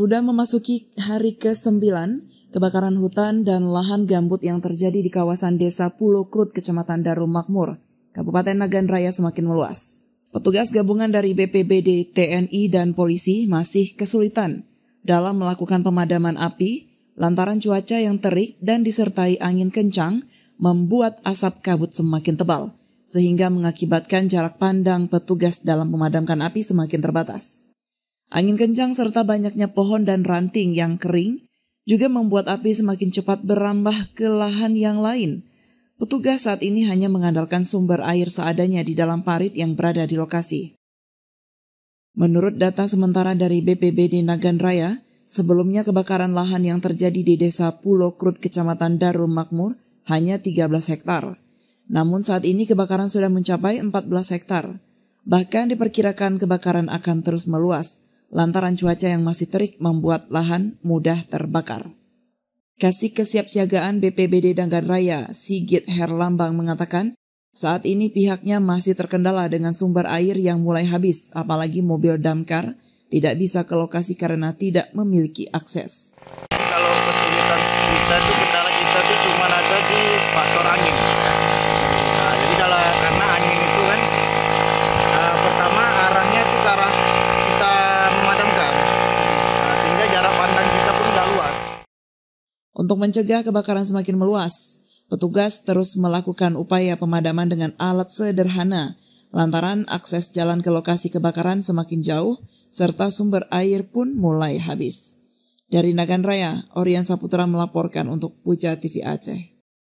Sudah memasuki hari ke-9, kebakaran hutan dan lahan gambut yang terjadi di kawasan desa Pulau Krut, Kecamatan Darul Makmur, Kabupaten Nagan Raya semakin meluas. Petugas gabungan dari BPBD, TNI, dan polisi masih kesulitan dalam melakukan pemadaman api lantaran cuaca yang terik dan disertai angin kencang membuat asap kabut semakin tebal, sehingga mengakibatkan jarak pandang petugas dalam memadamkan api semakin terbatas. Angin kencang serta banyaknya pohon dan ranting yang kering juga membuat api semakin cepat berambah ke lahan yang lain. Petugas saat ini hanya mengandalkan sumber air seadanya di dalam parit yang berada di lokasi. Menurut data sementara dari BPBD Nagan Raya, sebelumnya kebakaran lahan yang terjadi di desa Pulau Krut, Kecamatan Darul Makmur, hanya 13 hektar. Namun saat ini kebakaran sudah mencapai 14 hektar. Bahkan diperkirakan kebakaran akan terus meluas lantaran cuaca yang masih terik membuat lahan mudah terbakar. Kasih Kesiapsiagaan BPBD Danggar Raya, Sigit Herlambang mengatakan, saat ini pihaknya masih terkendala dengan sumber air yang mulai habis, apalagi mobil damkar tidak bisa ke lokasi karena tidak memiliki akses. Kalau kesulitan kita itu kendala kita itu cuma ada di faktor angin. Untuk mencegah kebakaran semakin meluas, petugas terus melakukan upaya pemadaman dengan alat sederhana lantaran akses jalan ke lokasi kebakaran semakin jauh serta sumber air pun mulai habis. Dari Nagan Raya, Orian Saputra melaporkan untuk Puja TV Aceh.